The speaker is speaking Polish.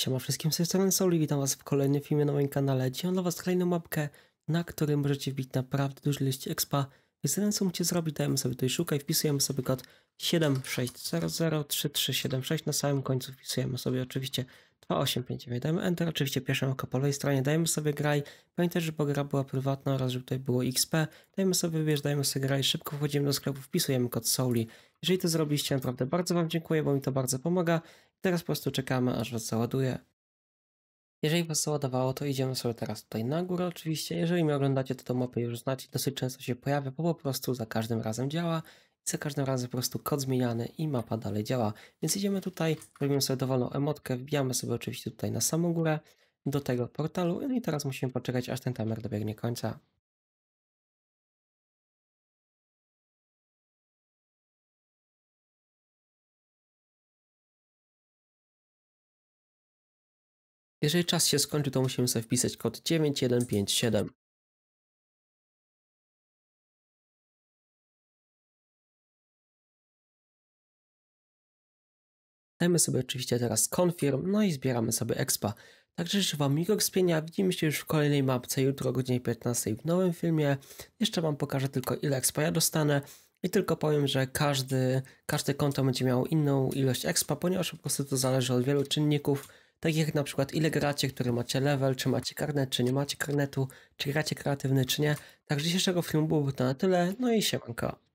Siema wszystkim, z tej strony witam was w kolejnym filmie na moim kanale. Dzisiaj mam dla was kolejną mapkę, na której możecie wbić naprawdę duży liść expa. Więc jeden co musicie zrobić, dajemy sobie tutaj szukaj, wpisujemy sobie kod 76003376 na samym końcu wpisujemy sobie oczywiście 285 Enter, oczywiście pierwszą oko po lewej stronie dajemy sobie graj, pamiętaj, że gra była prywatna oraz żeby tutaj było XP, dajemy sobie wybierz, dajemy sobie graj, szybko wchodzimy do sklepu, wpisujemy kod Souli. Jeżeli to zrobiliście, naprawdę bardzo Wam dziękuję, bo mi to bardzo pomaga. Teraz po prostu czekamy, aż Was załaduje. Jeżeli Was załadowało, to idziemy sobie teraz tutaj na górę oczywiście. Jeżeli mnie oglądacie, to to mapy już znacie, dosyć często się pojawia, bo po prostu za każdym razem działa za każdym razem po prostu kod zmieniany i mapa dalej działa. Więc idziemy tutaj, robimy sobie dowolną emotkę, wbijamy sobie oczywiście tutaj na samą górę do tego portalu no i teraz musimy poczekać aż ten timer dobiegnie końca. Jeżeli czas się skończy, to musimy sobie wpisać kod 9157. Dajmy sobie oczywiście teraz confirm, no i zbieramy sobie expa. Także życzę Wam miłego wspienia, widzimy się już w kolejnej mapce jutro o godzinie 15 w nowym filmie. Jeszcze Wam pokażę tylko ile expa ja dostanę i tylko powiem, że każdy, każde konto będzie miało inną ilość expa, ponieważ po prostu to zależy od wielu czynników, takich jak na przykład ile gracie, który macie level, czy macie karnet, czy nie macie karnetu, czy gracie kreatywny, czy nie. Także dzisiejszego filmu byłoby to na tyle, no i siemanko.